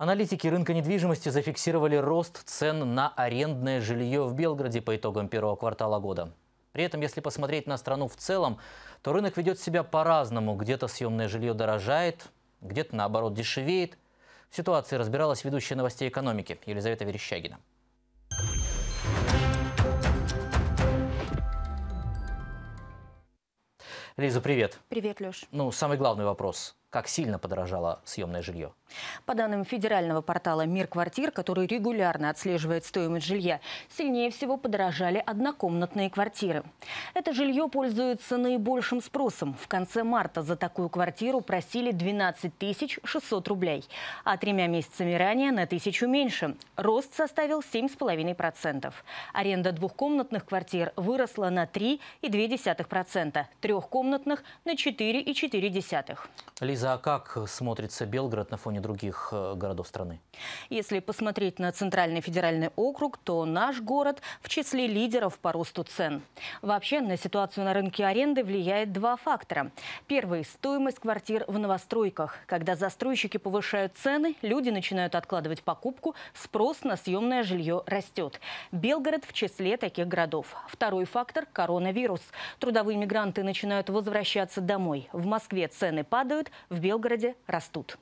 Аналитики рынка недвижимости зафиксировали рост цен на арендное жилье в Белгороде по итогам первого квартала года. При этом, если посмотреть на страну в целом, то рынок ведет себя по-разному. Где-то съемное жилье дорожает, где-то, наоборот, дешевеет. В ситуации разбиралась ведущая новостей экономики Елизавета Верещагина. Лиза, привет. Привет, Леш. Ну, самый главный вопрос как сильно подорожало съемное жилье. По данным федерального портала «Мир квартир», который регулярно отслеживает стоимость жилья, сильнее всего подорожали однокомнатные квартиры. Это жилье пользуется наибольшим спросом. В конце марта за такую квартиру просили 12 600 рублей, а тремя месяцами ранее на тысячу меньше. Рост составил 7,5%. Аренда двухкомнатных квартир выросла на 3,2%, трехкомнатных – на 4,4%. Лиза, Лиза, а как смотрится Белгород на фоне других э, городов страны? Если посмотреть на Центральный федеральный округ, то наш город в числе лидеров по росту цен. Вообще на ситуацию на рынке аренды влияет два фактора. Первый – стоимость квартир в новостройках. Когда застройщики повышают цены, люди начинают откладывать покупку, спрос на съемное жилье растет. Белгород в числе таких городов. Второй фактор – коронавирус. Трудовые мигранты начинают возвращаться домой. В Москве цены падают, в Белгороде растут.